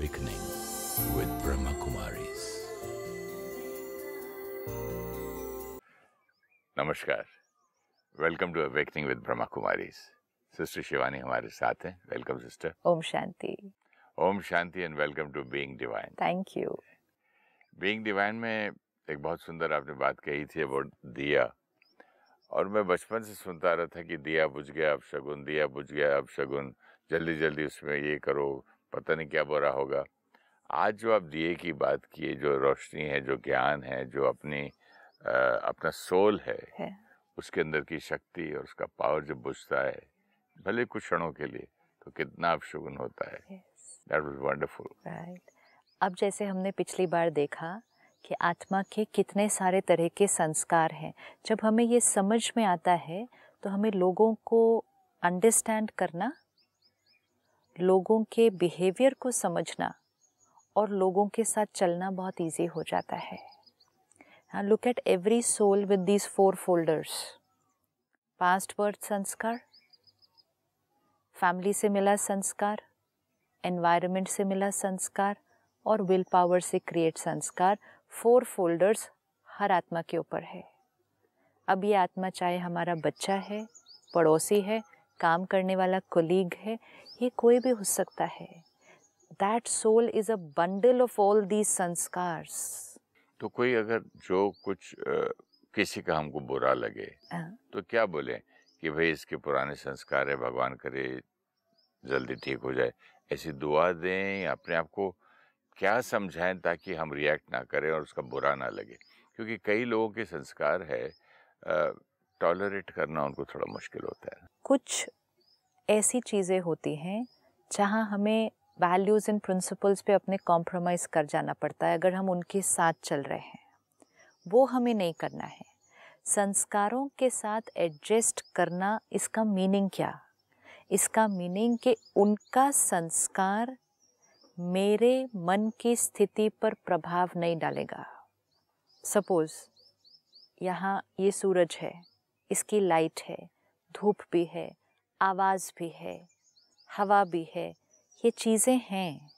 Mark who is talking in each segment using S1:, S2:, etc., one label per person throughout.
S1: awakening with Brahma Kumaris. Namaskar. Welcome to Awakening with Brahma Kumaris. Sister Shivani हमारे साथ हैं Welcome, sister.
S2: Om Shanti.
S1: Om Shanti and welcome to Being Divine. Thank you. Being Divine में एक बहुत सुंदर आपने बात कही थी अबाउट दिया और मैं बचपन से सुनता रहा था कि दिया बुझ गया अब शगुन दिया बुझ गया अब शगुन जल्दी जल्दी उसमें ये करो पता नहीं क्या बुरा होगा आज जो आप दिए की बात किए जो रोशनी है जो ज्ञान है जो अपनी आ, अपना सोल है, है उसके अंदर की शक्ति और उसका पावर जब बुझता है भले कुछ क्षणों के लिए तो कितना अपशुगन होता है दैट वाज वंडरफुल राइट
S2: अब जैसे हमने पिछली बार देखा कि आत्मा के कितने सारे तरह के संस्कार हैं जब हमें ये समझ में आता है तो हमें लोगों को अंडरस्टैंड करना लोगों के बिहेवियर को समझना और लोगों के साथ चलना बहुत ईजी हो जाता है हाँ look at every soul with these four folders past birth sanskar family से मिला संस्कार एनवायरनमेंट से मिला संस्कार और विल पावर से क्रिएट संस्कार फोर फोल्डर्स हर आत्मा के ऊपर है अब ये आत्मा चाहे हमारा बच्चा है पड़ोसी है काम करने वाला कोलीग है ये कोई भी हो सकता है that soul is a bundle of all the sanskar
S1: तो कोई अगर जो कुछ uh, किसी का हमको बुरा लगे uh-huh. तो क्या बोले कि भाई इसके पुराने संस्कार है भगवान करे जल्दी ठीक हो जाए ऐसी दुआ दें अपने आप को क्या समझाएं ताकि हम रिएक्ट ना करें और उसका बुरा ना लगे क्योंकि कई लोगों के संस्कार है टॉलरेट करना उनको थोड़ा मुश्किल होता है
S2: कुछ ऐसी चीज़ें होती हैं जहाँ हमें वैल्यूज़ एंड प्रिंसिपल्स पे अपने कॉम्प्रोमाइज़ कर जाना पड़ता है अगर हम उनके साथ चल रहे हैं वो हमें नहीं करना है संस्कारों के साथ एडजस्ट करना इसका मीनिंग क्या इसका मीनिंग कि उनका संस्कार मेरे मन की स्थिति पर प्रभाव नहीं डालेगा सपोज़ यहाँ ये सूरज है इसकी लाइट है धूप भी है आवाज़ भी है हवा भी है ये चीज़ें हैं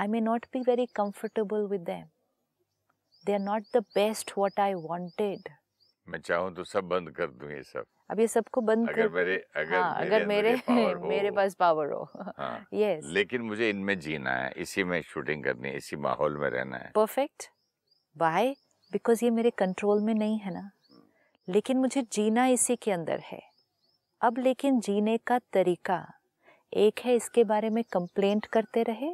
S2: I may not be very comfortable with them they are not the best what I wanted
S1: मैं चाहूँ तो सब बंद कर दूँ ये सब
S2: अब ये सबको बंद अगर कर मेरे अगर हाँ, मेरे अगर मेरे मेरे, मेरे पास पावर हो हाँ, yes.
S1: लेकिन मुझे इनमें जीना है इसी में शूटिंग करनी है इसी माहौल में रहना है
S2: परफेक्ट बाय बिकॉज ये मेरे कंट्रोल में नहीं है ना लेकिन मुझे जीना इसी के अंदर है अब लेकिन जीने का तरीका एक है इसके बारे में कंप्लेंट करते रहे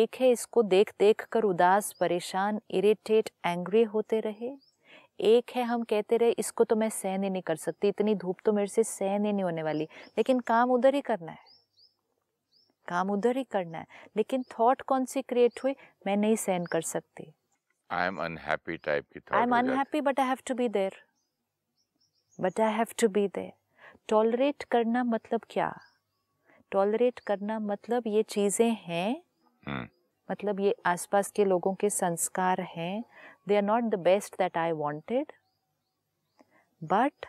S2: एक है इसको देख देख कर उदास परेशान इरिटेट एंग्री होते रहे एक है हम कहते रहे इसको तो मैं सहन ही नहीं कर सकती इतनी धूप तो मेरे से सहन ही नहीं होने वाली लेकिन काम उधर ही करना है काम उधर ही करना है लेकिन थॉट कौन सी क्रिएट हुई मैं नहीं सहन कर सकती
S1: आई एम अनहैप्पी टाइप की I am unhappy
S2: but I have to be there but I have to be there tolerate करना मतलब क्या टॉलरेट करना मतलब ये चीज़ें हैं
S1: hmm.
S2: मतलब ये आसपास के लोगों के संस्कार हैं they are not the best that I wanted but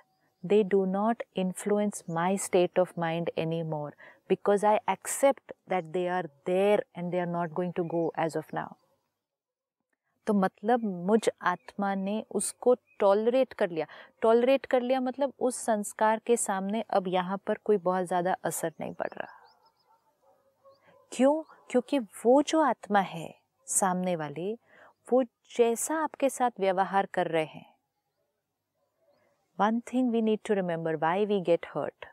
S2: they do not influence my state of mind any more because I accept that they are there and they are not going to go as of now तो मतलब मुझ आत्मा ने उसको tolerate कर लिया tolerate कर लिया मतलब उस संस्कार के सामने अब यहाँ पर कोई बहुत ज़्यादा असर नहीं पड़ रहा क्यों क्योंकि वो जो आत्मा है सामने वाली वो जैसा आपके साथ व्यवहार कर रहे हैं one thing we need to remember why we get hurt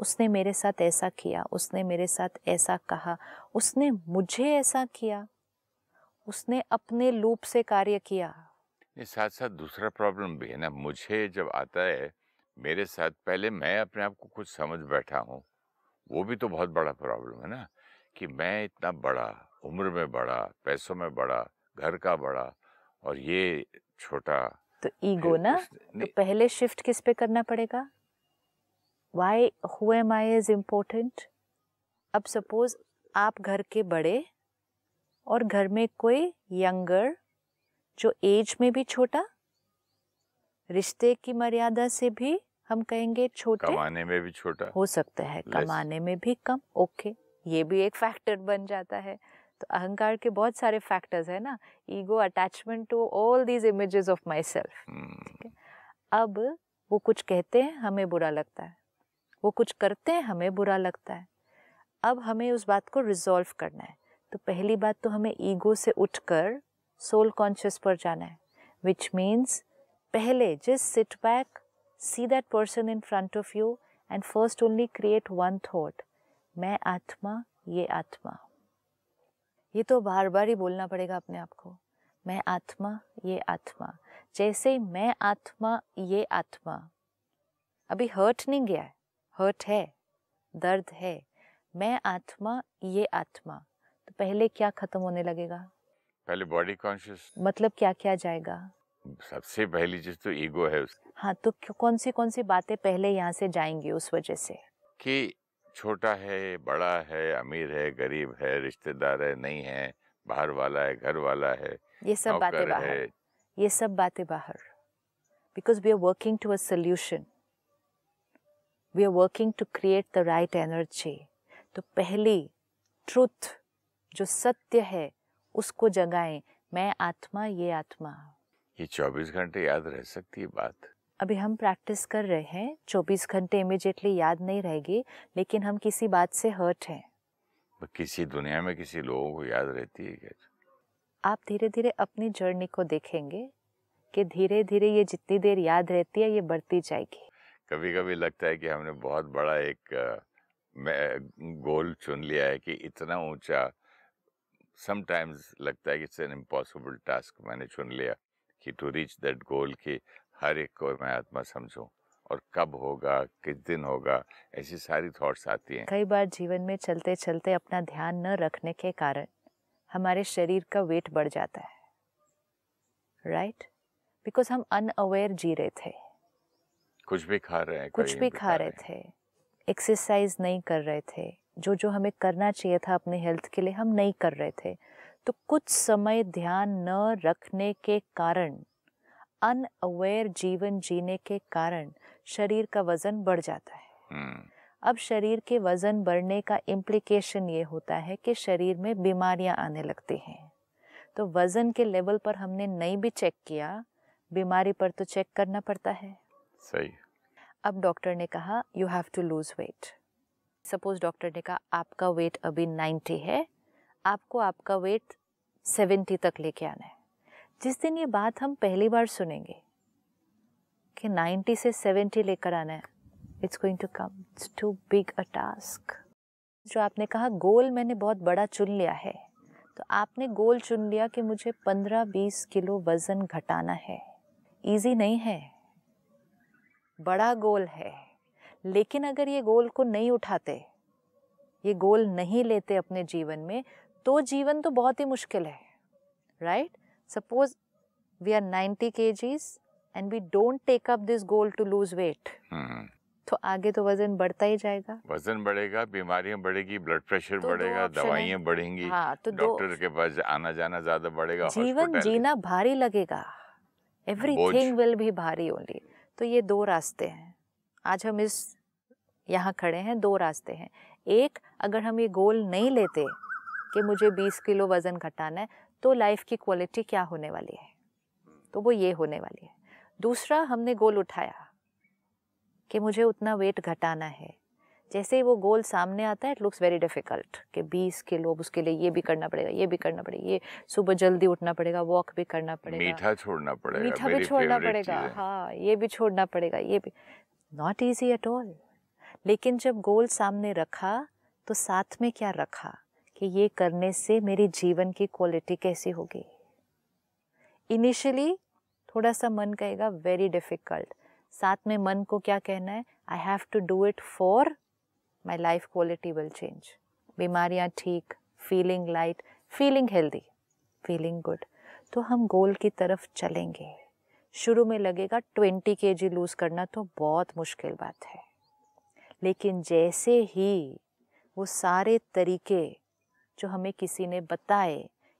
S2: उसने मेरे साथ ऐसा किया उसने मेरे साथ ऐसा कहा उसने मुझे ऐसा किया उसने अपने लूप से कार्य किया
S1: साथ साथ दूसरा प्रॉब्लम भी है ना मुझे जब आता है मेरे साथ पहले मैं अपने आप को कुछ समझ बैठा हूँ वो भी तो बहुत बड़ा प्रॉब्लम है ना कि मैं इतना बड़ा उम्र में बड़ा पैसों में बड़ा घर का बड़ा और ये छोटा
S2: तो ईगो ना तो पहले शिफ्ट किस पे करना पड़ेगा why who am is important अब सपोज आप घर के बड़े और घर में कोई यंगर जो एज में भी छोटा रिश्ते की मर्यादा से भी हम कहेंगे छोटे
S1: कमाने में भी छोटा हो सकता
S2: है कमाने में भी कम ओके ये भी एक फैक्टर बन जाता है तो अहंकार के बहुत सारे फैक्टर्स hmm. है ना ego attachment to all these images of my self अब वो कुछ कहते हैं हमें बुरा लगता है वो कुछ करते हैं हमें बुरा लगता है अब हमें उस बात को रिजॉल्व करना है तो पहली बात तो हमें ईगो से उठकर सोल कॉन्शियस पर जाना है विच मीन्स पहले just sit back see that person in front of you and first only create one thought मैं आत्मा ये आत्मा ये तो बार बार ही बोलना पड़ेगा अपने आप को मैं आत्मा ये आत्मा जैसे मैं आत्मा ये आत्मा अभी हर्ट नहीं गया है हर्ट है दर्द है मैं आत्मा ये आत्मा पहले क्या खत्म होने लगेगा
S1: पहले बॉडी कॉन्शियस
S2: मतलब क्या क्या जाएगा
S1: सबसे पहली चीज तो ईगो है उसकी
S2: हाँ तो कौन सी कौन सी बातें पहले यहाँ से जाएंगी उस वजह से
S1: कि छोटा है बड़ा है अमीर है गरीब है रिश्तेदार है नहीं है बाहर वाला है घर वाला है ये सब बातें बाहर
S2: ये सब बातें बाहर because we are working to a we are working to create the right energy तो पहली ट्रूथ जो सत्य है उसको जगाएं मैं आत्मा ये आत्मा
S1: ये 24 घंटे याद रह सकती है बात
S2: अभी हम प्रैक्टिस कर रहे हैं 24 घंटे इमिजिएटली याद नहीं रहेगी लेकिन हम किसी बात से हर्ट हैं
S1: किसी दुनिया में किसी लोगों को याद रहती है क्या
S2: आप धीरे धीरे अपनी जर्नी को देखेंगे कि धीरे धीरे ये जितनी देर याद रहती है ये बढ़ती जाएगी
S1: कभी कभी लगता है कि हमने बहुत बड़ा एक गोल चुन लिया है कि इतना ऊंचा समटाइम्स लगता है कि इट्स एन इम्पॉसिबल टास्क मैंने चुन लिया कि टू रीच दैट गोल कि हर एक को मैं आत्मा समझूं और कब होगा किस दिन होगा ऐसी सारी थॉट्स आती हैं कई
S2: बार जीवन में चलते चलते अपना ध्यान न रखने के कारण हमारे शरीर का वेट बढ़ जाता है राइट right? बिकॉज हम अनअवेयर जी रहे थे
S1: कुछ भी खा रहे हैं कुछ भी, भी खा रहे
S2: थे एक्सरसाइज नहीं कर रहे थे जो जो हमें करना चाहिए था अपने हेल्थ के लिए हम नहीं कर रहे थे तो कुछ समय ध्यान न रखने के कारण अनअवेयर जीवन जीने के कारण शरीर का वजन बढ़ जाता है हम्म। अब शरीर के वजन बढ़ने का इम्प्लीकेशन ये होता है कि शरीर में बीमारियां आने लगती हैं तो वजन के लेवल पर हमने नहीं भी चेक किया बीमारी पर तो चेक करना पड़ता है सही अब डॉक्टर ने कहा you have to lose weight suppose doctor ने कहा आपका वेट अभी नाइन्टी है आपको आपका वेट सेवेंटी तक लेके आना है जिस दिन ये बात हम पहली बार सुनेंगे कि नाइन्टी से सेवेंटी लेकर आना है it's going to come it's too big a task जो आपने कहा गोल मैंने बहुत बड़ा चुन लिया है तो आपने गोल चुन लिया कि मुझे पंद्रह बीस किलो वज़न घटाना है इजी नहीं है बड़ा गोल है लेकिन अगर ये गोल को नहीं उठाते ये गोल नहीं लेते अपने जीवन में तो जीवन तो बहुत ही मुश्किल है right suppose we are ninety K Gs and we don't take up this goal to lose weight तो आगे तो वजन बढ़ता ही जाएगा
S1: वजन बढ़ेगा बीमारियां बढ़ेगी ब्लड प्रेशर तो बढ़ेगा दवाइयां बढ़ेंगी हाँ, तो डॉक्टर के पास आना जाना ज्यादा बढ़ेगा जीवन जीना
S2: भारी लगेगा एवरीथिंग विल भी भारी ओनली तो ये दो रास्ते हैं आज हम इस यहाँ खड़े हैं दो रास्ते हैं एक अगर हम ये गोल नहीं लेते कि मुझे 20 किलो वज़न घटाना है तो लाइफ की क्वालिटी क्या होने वाली है तो वो ये होने वाली है दूसरा हमने गोल उठाया कि मुझे उतना वेट घटाना है जैसे ही वो गोल सामने आता है इट लुक्स वेरी डिफ़िकल्ट कि बीस किलो उसके लिए ये भी करना पड़ेगा ये भी करना पड़ेगा ये सुबह जल्दी उठना पड़ेगा वॉक भी करना पड़ेगा मीठा
S1: छोड़ना पड़ेगा मीठा भी छोड़ना पड़ेगा
S2: हाँ ये भी छोड़ना पड़ेगा ये भी नॉट ईजी एट ऑल लेकिन जब गोल सामने रखा तो साथ में क्या रखा कि ये करने से मेरी जीवन की क्वालिटी कैसी होगी इनिशियली थोड़ा सा मन कहेगा वेरी डिफिकल्ट साथ में मन को क्या कहना है I have to do it for my life quality will change बीमारियाँ ठीक feeling light feeling healthy feeling good तो हम गोल की तरफ चलेंगे शुरू में लगेगा ट्वेंटी के जी लूज़ करना तो बहुत मुश्किल बात है लेकिन जैसे ही वो सारे तरीके जो हमें किसी ने बताए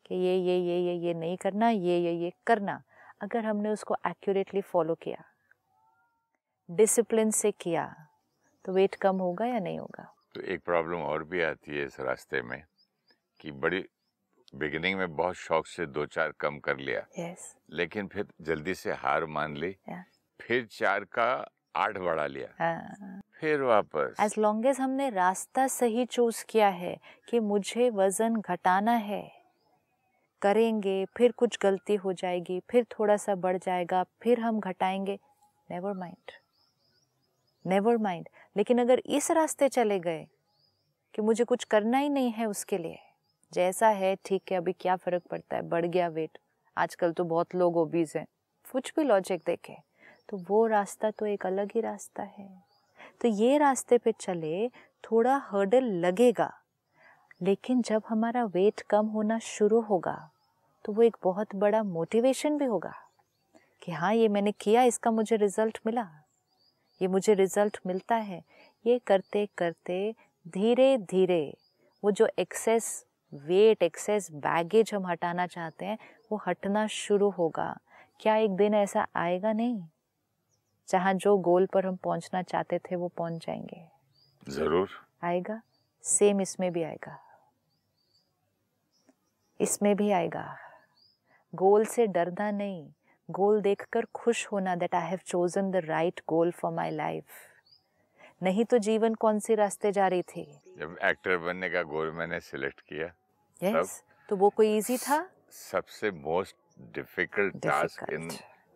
S2: कि ये ये ये ये ये नहीं करना ये ये ये करना अगर हमने उसको एक्यूरेटली फॉलो किया डिसिप्लिन से किया तो वेट कम होगा या नहीं होगा
S1: तो एक प्रॉब्लम और भी आती है इस रास्ते में कि बड़ी बिगिनिंग में बहुत शौक से दो चार कम कर लिया yes. लेकिन फिर जल्दी से हार मान ली yeah. फिर चार का आठ बढ़ा लिया
S2: हाँ।
S1: फिर वापस एज
S2: लॉन्ग एज हमने रास्ता सही चूज किया है कि मुझे वजन घटाना है करेंगे फिर कुछ गलती हो जाएगी फिर थोड़ा सा बढ़ जाएगा फिर हम घटाएंगे नेवर माइंड नेवर माइंड लेकिन अगर इस रास्ते चले गए कि मुझे कुछ करना ही नहीं है उसके लिए जैसा है ठीक है अभी क्या फ़र्क पड़ता है बढ़ गया वेट आजकल तो बहुत लोग ओबीज हैं कुछ भी लॉजिक देखें तो वो रास्ता तो एक अलग ही रास्ता है तो ये रास्ते पे चले थोड़ा हर्डल लगेगा लेकिन जब हमारा वेट कम होना शुरू होगा तो वो एक बहुत बड़ा मोटिवेशन भी होगा कि हाँ ये मैंने किया इसका मुझे रिजल्ट मिला ये मुझे रिजल्ट मिलता है ये करते करते धीरे धीरे वो जो एक्सेस वेट एक्सेस बैगेज हम हटाना चाहते हैं वो हटना शुरू होगा क्या एक दिन ऐसा आएगा नहीं जहाँ जो गोल पर हम पहुँचना चाहते थे वो पहुँच जाएंगे जरूर आएगा सेम इसमें भी आएगा इसमें भी आएगा गोल से डरना नहीं गोल देखकर खुश होना that I have chosen the right goal for my life नहीं तो जीवन कौन से रास्ते जा रही थी
S1: जब एक्टर बनने का गोल मैंने सिलेक्ट किया यस yes,
S2: तो वो कोई इजी था
S1: सबसे most difficult task in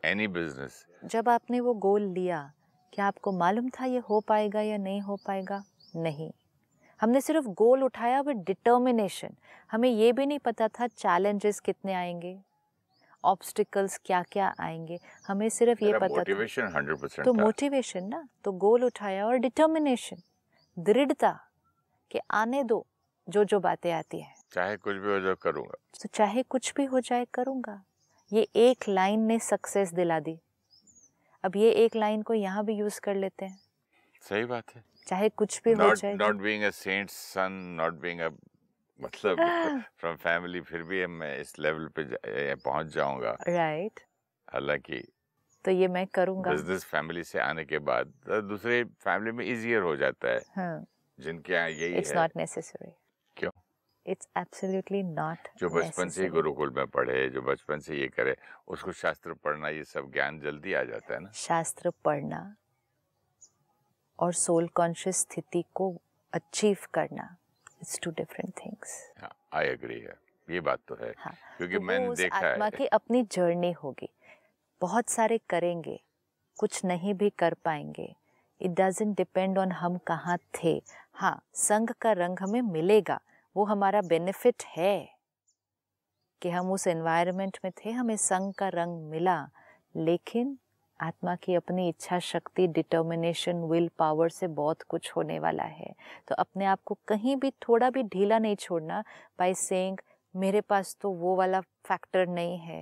S1: any business
S2: जब आपने वो गोल लिया क्या आपको मालूम था ये हो पाएगा या नहीं हो पाएगा नहीं हमने सिर्फ गोल उठाया विद डिटर्मिनेशन हमें ये भी नहीं पता था चैलेंजेस कितने आएंगे ऑब्स्टिकल्स क्या क्या आएंगे हमें सिर्फ ये पता
S1: था तो
S2: मोटिवेशन ना तो गोल उठाया और डिटर्मिनेशन दृढ़ता कि आने दो जो जो बातें आती हैं
S1: चाहे कुछ भी हो जाए करूँगा
S2: तो चाहे कुछ भी हो जाए करूँगा ये एक लाइन ने सक्सेस दिला दी अब ये एक लाइन को यहाँ भी यूज कर लेते हैं सही बात है चाहे कुछ भी not, हो जाए
S1: not being a saint son not being a मतलब फ्रॉम फैमिली फिर भी मैं इस लेवल पे पहुंच जाऊंगा राइट right. हालांकि
S2: तो ये मैं करूंगा बिजनेस
S1: फैमिली से आने के बाद तो दूसरे फैमिली में इजीियर हो जाता है हाँ. जिनके यहाँ यही it's not
S2: necessary it's absolutely not जो बचपन से ही
S1: गुरुकुल में पढ़े जो बचपन से ये करे उसको शास्त्र पढ़ना ये सब ज्ञान जल्दी आ जाता है ना
S2: शास्त्र पढ़ना और सोल कॉन्शियस स्थिति को अचीव करना it's two different things
S1: I agree है ये बात तो है हाँ, क्योंकि तो मैंने देखा आत्मा है की
S2: अपनी जर्नी होगी बहुत सारे करेंगे कुछ नहीं भी कर पाएंगे इट डजेंट डिपेंड ऑन हम कहाँ थे हाँ संघ का रंग हमें मिलेगा वो हमारा बेनिफिट है कि हम उस एनवायरनमेंट में थे हमें संघ का रंग मिला लेकिन आत्मा की अपनी इच्छा शक्ति डिटर्मिनेशन विल पावर से बहुत कुछ होने वाला है तो अपने आप को कहीं भी थोड़ा भी ढीला नहीं छोड़ना बाय सेइंग मेरे पास तो वो वाला फैक्टर नहीं है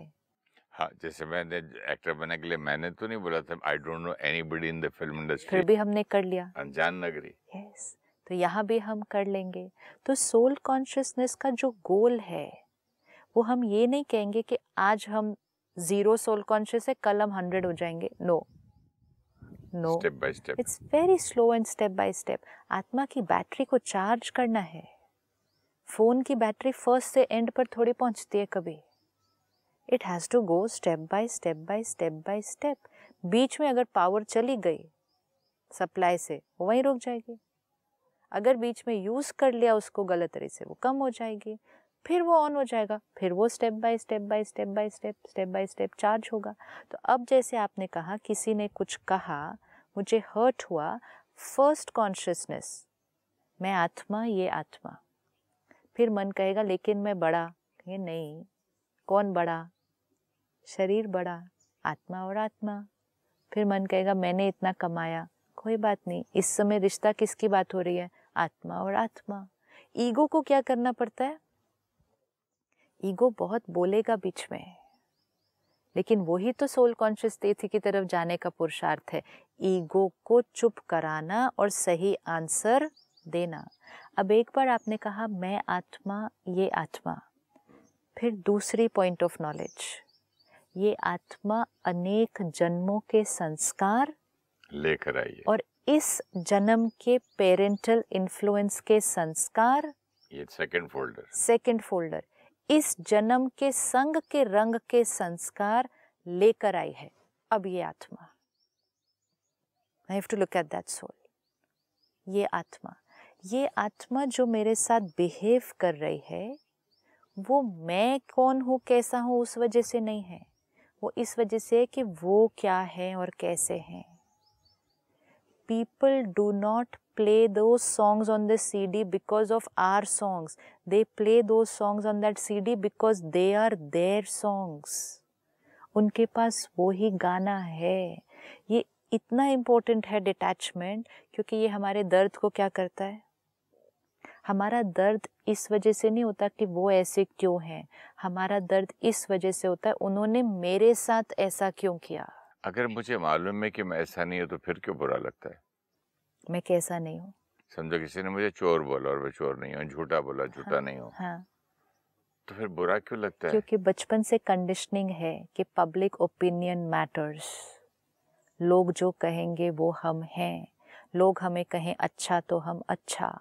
S1: हाँ जैसे मैंने एक्टर बनने के लिए मैंने तो नहीं बोला था I don't know anybody in the film industry फिर भी हमने कर लिया अनजान नगरी यस
S2: yes. तो यहाँ भी हम कर लेंगे तो सोल कॉन्शियसनेस का जो गोल है वो हम ये नहीं कहेंगे कि आज हम जीरो सोल कॉन्शियस है कल हम हंड्रेड हो जाएंगे no
S1: no step
S2: it's very slow and step by step आत्मा की बैटरी को चार्ज करना है फोन की बैटरी फर्स्ट से एंड पर थोड़ी पहुंचती है कभी it has to go step by step by step by step बीच में अगर पावर चली गई सप्लाई से वहीं रुक जाएगी अगर बीच में यूज़ कर लिया उसको गलत तरह से वो कम हो जाएगी फिर वो ऑन हो जाएगा फिर वो step by step by step by step step by step charge होगा तो अब जैसे आपने कहा किसी ने कुछ कहा मुझे हर्ट हुआ फर्स्ट कॉन्शियसनेस मैं आत्मा ये आत्मा फिर मन कहेगा लेकिन मैं बड़ा ये नहीं कौन बड़ा शरीर बड़ा आत्मा और आत्मा फिर मन कहेगा मैंने इतना कमाया कोई बात नहीं इस समय रिश्ता किसकी बात हो रही है आत्मा और आत्मा ईगो को क्या करना पड़ता है ईगो बहुत बोलेगा बीच में लेकिन वही तो सोल कॉन्शियस तिथि की तरफ जाने का पुरुषार्थ है ईगो को चुप कराना और सही आंसर देना अब एक बार आपने कहा मैं आत्मा ये आत्मा फिर दूसरी पॉइंट ऑफ नॉलेज ये आत्मा अनेक जन्मों के संस्कार
S1: लेकर आइए
S2: और इस जन्म के पेरेंटल इन्फ्लुएंस के संस्कार
S1: ये सेकंड फोल्डर
S2: सेकंड फोल्डर इस जन्म के संग के रंग के संस्कार लेकर आई है अब ये आत्मा I have to look at that soul ये आत्मा ये आत्मा जो मेरे साथ बिहेव कर रही है वो मैं कौन हूँ कैसा हूँ उस वजह से नहीं है वो इस वजह से है कि वो क्या है और कैसे हैं people do not play those songs on the CD because of our songs. They play those songs on that CD because they are their songs. उनके पास वो ही गाना है ये इतना इम्पोर्टेंट है डिटैचमेंट क्योंकि ये हमारे दर्द को क्या करता है हमारा दर्द इस वजह से नहीं होता कि वो ऐसे क्यों हैं हमारा दर्द इस वजह से होता है उन्होंने मेरे साथ ऐसा क्यों किया
S1: अगर मुझे मालूम है कि मैं ऐसा नहीं हूँ तो फिर क्यों बुरा लगता है
S2: मैं कैसा नहीं हूँ
S1: समझो किसी ने मुझे चोर बोला और मैं चोर नहीं हूँ झूठा बोला झूठा हाँ, नहीं हूँ हाँ। तो फिर बुरा क्यों लगता है क्योंकि
S2: बचपन से कंडीशनिंग है कि पब्लिक ओपिनियन मैटर्स लोग जो कहेंगे वो हम हैं लोग हमें कहें अच्छा तो हम अच्छा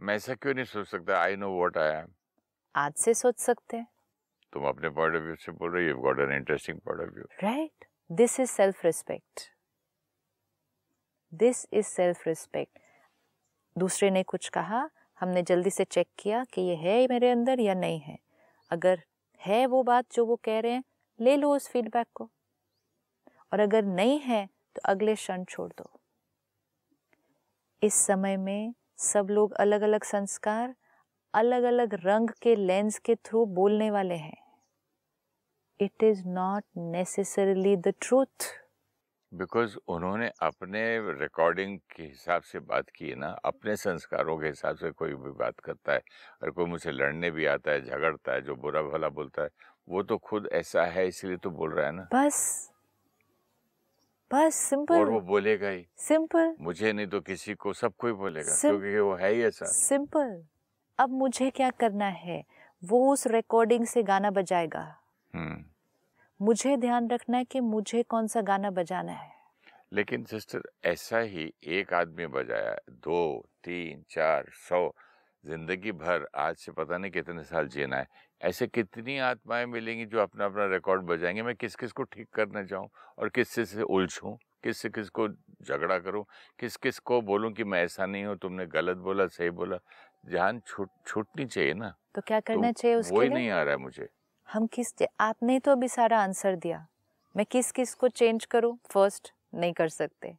S1: मैं ऐसा क्यों नहीं सोच सकता I know what I am
S2: आज से सोच सकते हैं
S1: तुम अपने पॉइंट ऑफ व्यू से बोल रहे हो you got an interesting point of view
S2: right this is self respect this is self respect दूसरे ने कुछ कहा हमने जल्दी से चेक किया कि ये है मेरे अंदर या नहीं है अगर है वो बात जो वो कह रहे हैं ले लो उस फीडबैक को और अगर नहीं है तो अगले क्षण छोड़ दो इस समय में सब लोग अलग अलग संस्कार अलग अलग रंग के लेंस के थ्रू बोलने वाले हैं it is not necessarily the truth
S1: because उन्होंने अपने रिकॉर्डिंग के हिसाब से बात की है ना अपने संस्कारों के हिसाब से कोई भी बात करता है और कोई मुझसे लड़ने भी आता है झगड़ता है जो बुरा भला बोलता है वो तो खुद ऐसा है इसलिए तो बोल रहा है ना
S2: बस बस सिंपल और वो बोलेगा ही सिंपल
S1: मुझे नहीं तो किसी को सब कोई बोलेगा क्योंकि वो है ही ऐसा
S2: सिंपल अब मुझे क्या करना है वो उस रिकॉर्डिंग से गाना बजाएगा हम्म। मुझे ध्यान रखना है कि मुझे कौन सा गाना बजाना है
S1: लेकिन सिस्टर ऐसा ही एक आदमी बजाया दो तीन चार सौ जिंदगी भर आज से पता नहीं कितने साल जीना है ऐसे कितनी आत्माएं मिलेंगी जो अपना अपना रिकॉर्ड बजाएंगे मैं किस किस को ठीक करना चाहूँ और किस से से उलझूँ किस से किस को झगड़ा करूँ किस किस को बोलूँ कि मैं ऐसा नहीं हूँ तुमने गलत बोला सही बोला जान छूट छूटनी चाहिए ना
S2: तो क्या तो करना तो चाहिए उसके ही नहीं आ रहा है मुझे हम किस आपने तो अभी सारा आंसर दिया मैं किस किस को चेंज करूं फर्स्ट नहीं कर सकते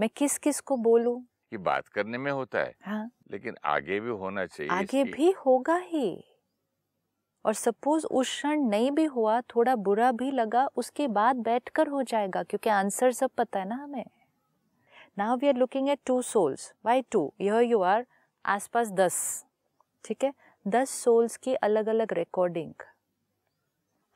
S2: मैं किस किस को बोलूं
S1: ये बात करने में होता है हाँ? लेकिन आगे भी होना चाहिए आगे भी
S2: होगा ही और सपोज उस क्षण नहीं भी हुआ थोड़ा बुरा भी लगा उसके बाद बैठकर हो जाएगा क्योंकि आंसर सब पता है ना हमें now we are looking at two souls why to यह यू आर आसपास दस ठीक है दस सोल्स की अलग अलग रिकॉर्डिंग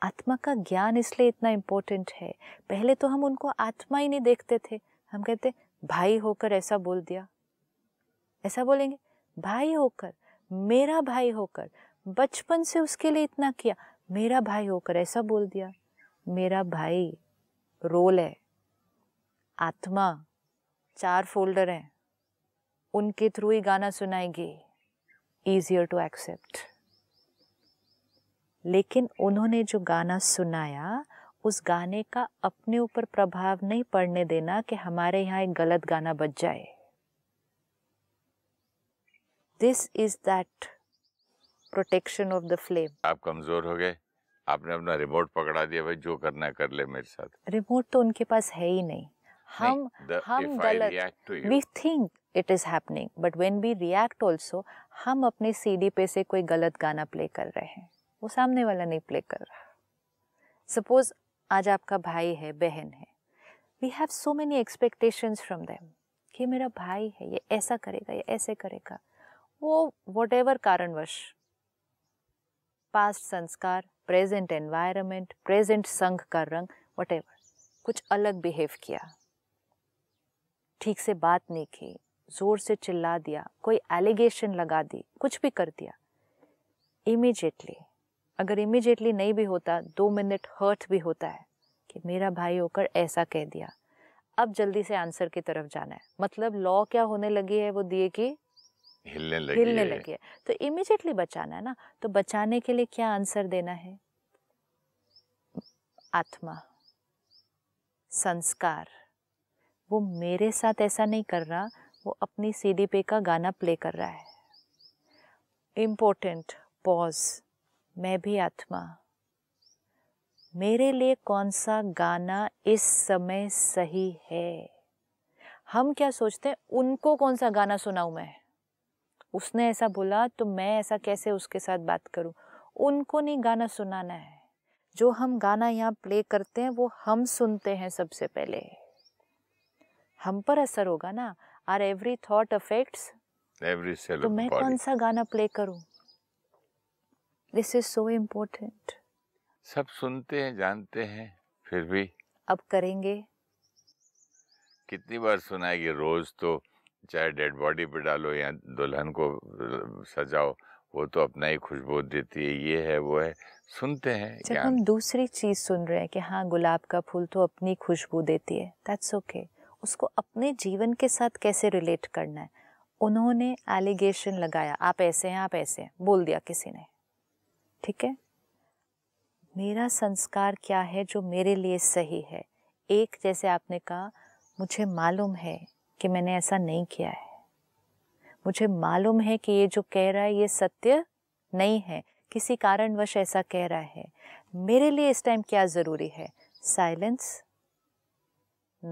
S2: आत्मा का ज्ञान इसलिए इतना इम्पोर्टेंट है पहले तो हम उनको आत्मा ही नहीं देखते थे हम कहते भाई होकर ऐसा बोल दिया ऐसा बोलेंगे भाई होकर मेरा भाई होकर बचपन से उसके लिए इतना किया मेरा भाई होकर ऐसा बोल दिया मेरा भाई रोल है आत्मा चार फोल्डर हैं उनके थ्रू ही गाना सुनाएगी ईजियर टू एक्सेप्ट लेकिन उन्होंने जो गाना सुनाया उस गाने का अपने ऊपर प्रभाव नहीं पड़ने देना कि हमारे यहाँ एक गलत गाना बज जाए this is that protection of the flame
S1: आप कमजोर हो गए आपने अपना रिमोट पकड़ा दिया भाई जो करना कर ले मेरे साथ
S2: रिमोट तो उनके पास है ही नहीं हम
S1: the, हम गलत we
S2: think it is happening but when we react also हम अपने सीडी पे से कोई गलत गाना प्ले कर रहे हैं वो सामने वाला नहीं प्ले कर रहा सपोज आज आपका भाई है बहन है we have so many expectations from them कि मेरा भाई है ये ऐसा करेगा ये ऐसे करेगा वो वट एवर कारणवश पास्ट संस्कार प्रेजेंट एनवायरमेंट प्रेजेंट संघ का रंग वट कुछ अलग बिहेव किया ठीक से बात नहीं की जोर से चिल्ला दिया कोई एलिगेशन लगा दी कुछ भी कर दिया इमीजिएटली अगर इमिजिएटली नहीं भी होता दो मिनट हर्ट भी होता है कि मेरा भाई होकर ऐसा कह दिया अब जल्दी से आंसर की तरफ जाना है मतलब लॉ क्या होने लगी है वो दिए कि
S1: हिलने लगी हिलने है। लगी है
S2: तो इमिजिएटली बचाना है ना तो बचाने के लिए क्या आंसर देना है आत्मा संस्कार वो मेरे साथ ऐसा नहीं कर रहा वो अपनी सी डी पे का गाना प्ले कर रहा है इम्पोर्टेंट पॉज मैं भी आत्मा मेरे लिए कौन सा गाना इस समय सही है हम क्या सोचते हैं उनको कौन सा गाना सुनाऊं मैं उसने ऐसा बोला तो मैं ऐसा कैसे उसके साथ बात करूं उनको नहीं गाना सुनाना है जो हम गाना यहाँ प्ले करते हैं वो हम सुनते हैं सबसे पहले हम पर असर होगा ना our every thought affects
S1: every तो मैं body. कौन
S2: सा गाना प्ले करूं दिस इज सो इम्पोर्टेंट
S1: सब सुनते हैं जानते हैं फिर भी
S2: अब करेंगे
S1: कितनी बार सुनाएगी रोज तो चाहे डेड बॉडी पे डालो या दुल्हन को सजाओ वो तो अपना ही खुशबू देती है ये है वो है सुनते हैं जब
S2: हम दूसरी चीज सुन रहे हैं कि हाँ गुलाब का फूल तो अपनी खुशबू देती है दैट्स ओके okay. उसको अपने जीवन के साथ कैसे रिलेट करना है उन्होंने एलिगेशन लगाया आप ऐसे हैं आप ऐसे हैं बोल दिया किसी ने ठीक है मेरा संस्कार क्या है जो मेरे लिए सही है एक जैसे आपने कहा मुझे मालूम है कि मैंने ऐसा नहीं किया है मुझे मालूम है कि ये जो कह रहा है ये सत्य नहीं है किसी कारणवश ऐसा कह रहा है मेरे लिए इस टाइम क्या ज़रूरी है silence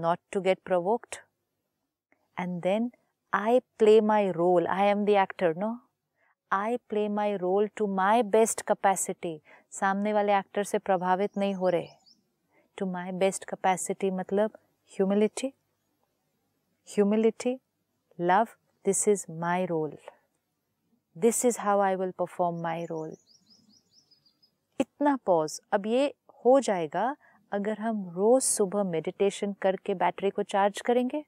S2: not to get provoked and then I play my role I am the actor no I play my role to my best capacity सामने वाले एक्टर से प्रभावित नहीं हो रहे टू माई बेस्ट कैपेसिटी मतलब humility humility love this is my role this is how I will perform my role इतना pause अब ये हो जाएगा अगर हम रोज़ सुबह मेडिटेशन करके बैटरी को चार्ज करेंगे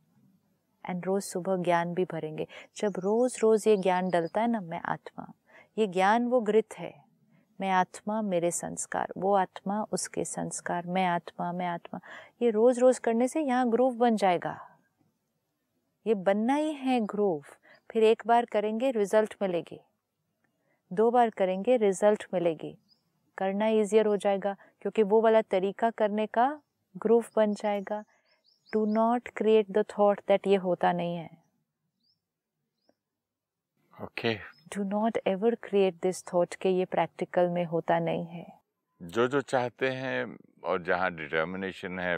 S2: एंड रोज़ सुबह ज्ञान भी भरेंगे जब रोज़ रोज़ ये ज्ञान डलता है ना मैं आत्मा ये ज्ञान वो गृत है मैं आत्मा मेरे संस्कार वो आत्मा उसके संस्कार मैं आत्मा मैं आत्मा ये रोज़ रोज़ करने से यहाँ ग्रोव बन जाएगा ये बनना ही है ग्रोव फिर एक बार करेंगे रिजल्ट मिलेगी दो बार करेंगे रिजल्ट मिलेगी करना इजियर हो जाएगा क्योंकि वो वाला तरीका करने का ग्रोव बन जाएगा do not create the thought that ये होता नहीं है okay do not ever create this thought के ये प्रैक्टिकल में होता नहीं है
S1: जो जो चाहते हैं और जहाँ डिटर्मिनेशन है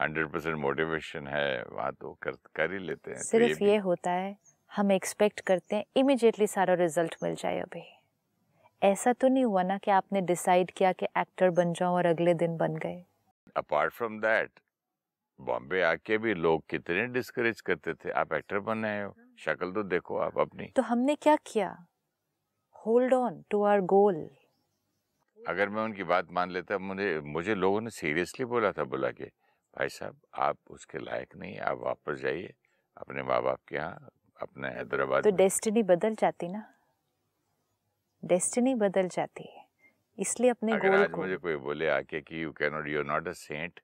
S1: हंड्रेड परसेंट मोटिवेशन है वहाँ तो कर कर ही लेते हैं सिर्फ तो ये,
S2: ये होता है हम एक्सपेक्ट करते हैं इमिजिएटली सारा रिजल्ट मिल जाए अभी ऐसा तो नहीं हुआ ना कि आपने डिसाइड किया कि एक्टर बन जाओ और अगले दिन बन गए
S1: अपार्ट फ्रॉम दैट बॉम्बे आके भी लोग कितने डिस्करेज करते थे आप एक्टर बन रहे हो हाँ। शक्ल तो देखो आप अपनी
S2: तो हमने क्या किया hold on to our goal
S1: अगर मैं उनकी बात मान लेता मुझे मुझे लोगों ने सीरियसली बोला था बोला के भाई साहब आप उसके लायक नहीं आप वापस जाइए अपने माँ बाप के यहाँ अपने हैदराबाद तो डेस्टिनी
S2: बदल जाती ना डेस्टिनी बदल जाती है इसलिए अपने अगर गोल आज को... मुझे
S1: कोई बोले आके कि you can not you not a saint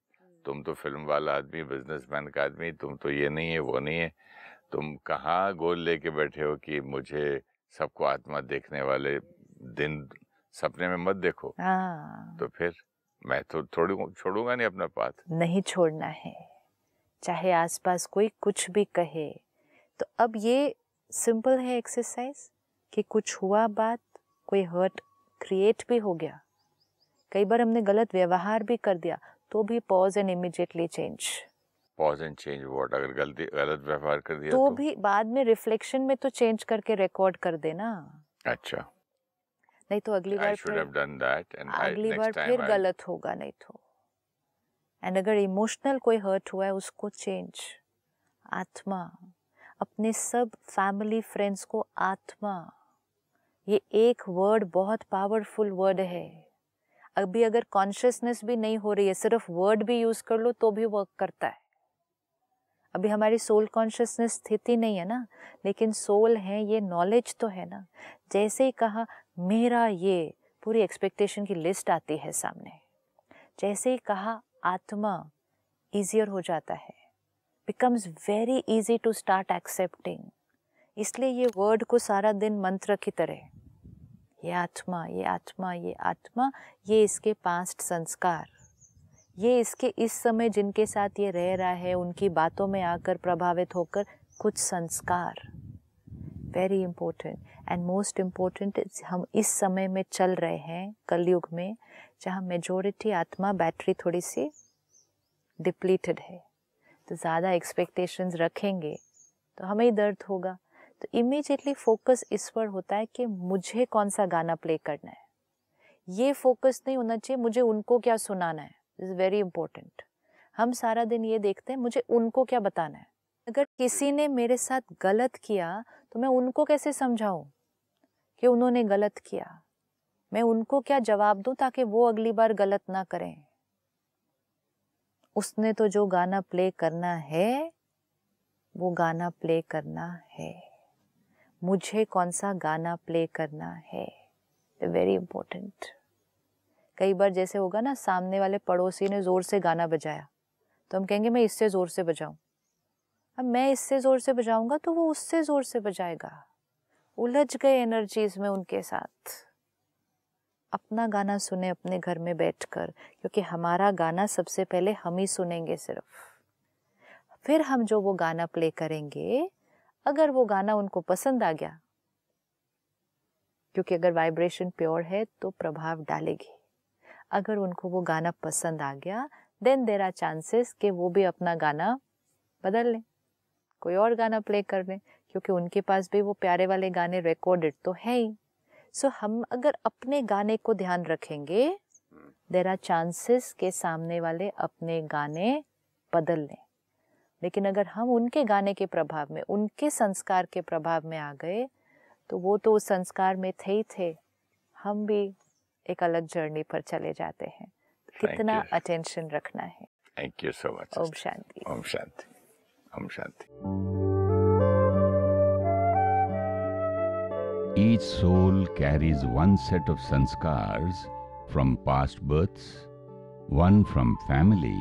S1: तुम तो फिल्म वाला आदमी बिजनेसमैन का आदमी तुम तो ये नहीं है वो नहीं है तुम कहाँ गोल लेके बैठे हो कि मुझे सबको आत्मा देखने वाले दिन सपने में मत देखो तो
S2: हाँ।
S1: फिर मैं तो थोड़ी छोड़ूंगा नहीं अपना पाथ
S2: नहीं छोड़ना है चाहे आसपास कोई कुछ भी कहे तो अब ये सिंपल है एक्सरसाइज कि कुछ हुआ बात कोई हर्ट क्रिएट भी हो गया कई बार हमने गलत व्यवहार भी कर दिया तो भी pause and immediately change
S1: pause and change what अगर गलती गलत व्यवहार कर दिया तो, तो भी
S2: बाद में रिफ्लेक्शन में तो चेंज करके रिकॉर्ड कर देना अच्छा नहीं तो अगली बार फिर
S1: अगली बार फिर गलत
S2: होगा नहीं तो एंड अगर इमोशनल कोई हर्ट हुआ है उसको चेंज आत्मा अपने सब फैमिली फ्रेंड्स को आत्मा ये एक वर्ड बहुत पावरफुल वर्ड है अभी अगर कॉन्शियसनेस भी नहीं हो रही है सिर्फ वर्ड भी यूज़ कर लो तो भी वर्क करता है अभी हमारी सोल कॉन्शियसनेस स्थिति नहीं है ना लेकिन सोल है ये नॉलेज तो है ना जैसे ही कहा मेरा ये पूरी एक्सपेक्टेशन की लिस्ट आती है सामने जैसे ही कहा आत्मा ईजियर हो जाता है becomes very easy to start accepting इसलिए ये वर्ड को सारा दिन मंत्र की तरह ये आत्मा ये आत्मा ये आत्मा ये इसके पास्ट संस्कार ये इसके इस समय जिनके साथ ये रह रहा है उनकी बातों में आकर प्रभावित होकर कुछ संस्कार very important and most important हम इस समय में चल रहे हैं कलयुग में जहाँ मेजोरिटी आत्मा बैटरी थोड़ी सी डिप्लीटेड है तो ज़्यादा एक्सपेक्टेशंस रखेंगे तो हमें ही दर्द होगा तो इमीजिएटली फोकस इस पर होता है कि मुझे कौन सा गाना प्ले करना है ये फोकस नहीं होना चाहिए मुझे उनको क्या सुनाना है इज़ वेरी इंपॉर्टेंट हम सारा दिन ये देखते हैं मुझे उनको क्या बताना है अगर किसी ने मेरे साथ गलत किया तो मैं उनको कैसे समझाऊं कि उन्होंने गलत किया मैं उनको क्या जवाब दूं ताकि वो अगली बार गलत ना करें उसने तो जो गाना प्ले करना है वो गाना प्ले करना है मुझे कौन सा गाना प्ले करना है वेरी इंपॉर्टेंट कई बार जैसे होगा ना सामने वाले पड़ोसी ने ज़ोर से गाना बजाया तो हम कहेंगे मैं इससे ज़ोर से बजाऊं अब मैं इससे ज़ोर से बजाऊंगा तो वो उससे ज़ोर से बजाएगा उलझ गए एनर्जीज में उनके साथ अपना गाना सुने अपने घर में बैठकर क्योंकि हमारा गाना सबसे पहले हम ही सुनेंगे सिर्फ फिर हम जो वो गाना प्ले करेंगे अगर वो गाना उनको पसंद आ गया क्योंकि अगर वाइब्रेशन प्योर है तो प्रभाव डालेगी अगर उनको वो गाना पसंद आ गया देन देर आर चांसेस कि वो भी अपना गाना बदल लें कोई और गाना प्ले कर लें क्योंकि उनके पास भी वो प्यारे वाले गाने रिकॉर्डेड तो है ही सो so, हम अगर अपने गाने को ध्यान रखेंगे देर आर चांसेस के सामने वाले अपने गाने बदल लें लेकिन अगर हम उनके गाने के प्रभाव में उनके संस्कार के प्रभाव में आ गए तो वो तो उस संस्कार में थे ही थे हम भी एक अलग जर्नी पर चले जाते हैं कितना अटेंशन रखना है
S1: थैंक यू सो मच ओम शांति ओम शांति ओम शांति Each soul carries one set of sanskars from past births, one from family,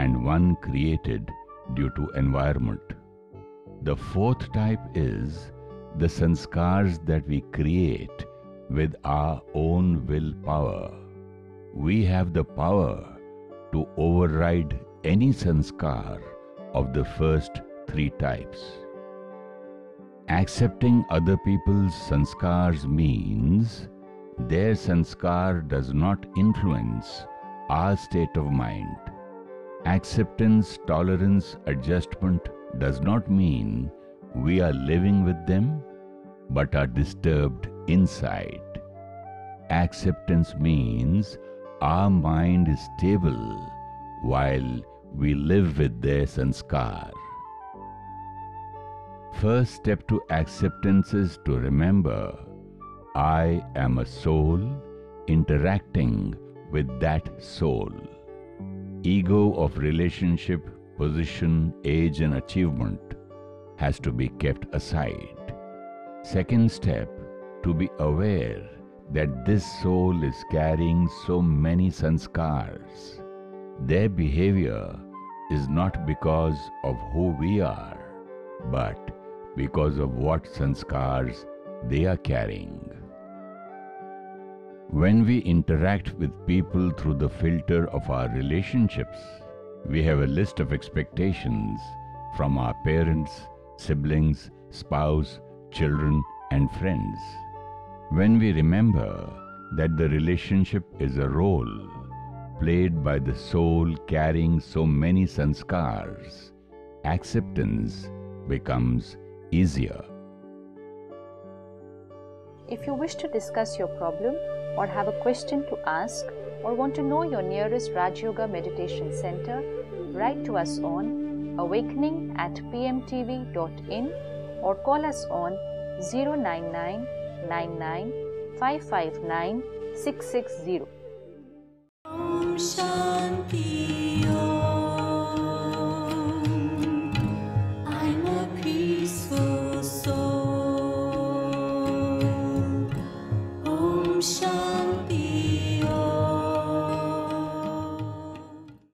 S1: and one created due to environment. The fourth type is the sanskars that we create with our own willpower. We have the power to override any sanskar of the first three types. Accepting other people's sanskars means their sanskar does not influence our state of mind Acceptance, tolerance, adjustment does not mean we are living with them but are disturbed inside. Acceptance means our mind is stable while we live with their sanskar. First step to acceptance is to remember I am a soul interacting with that soul ego of relationship, position, age and achievement has to be kept aside. Second step, to be aware that this soul is carrying so many sanskars. Their behavior is not because of who we are, but because of what sanskars they are carrying. When we interact with people through the filter of our relationships, we have a list of expectations from our parents, siblings, spouse, children, and friends. When we remember that the relationship is a role played by the soul carrying so many sanskars, acceptance becomes easier.
S2: If you wish to discuss your problem, or have a question to ask or want to know your nearest Raj Yoga Meditation Center, write to us on awakening at pmtv.in or call us on 099 559 660.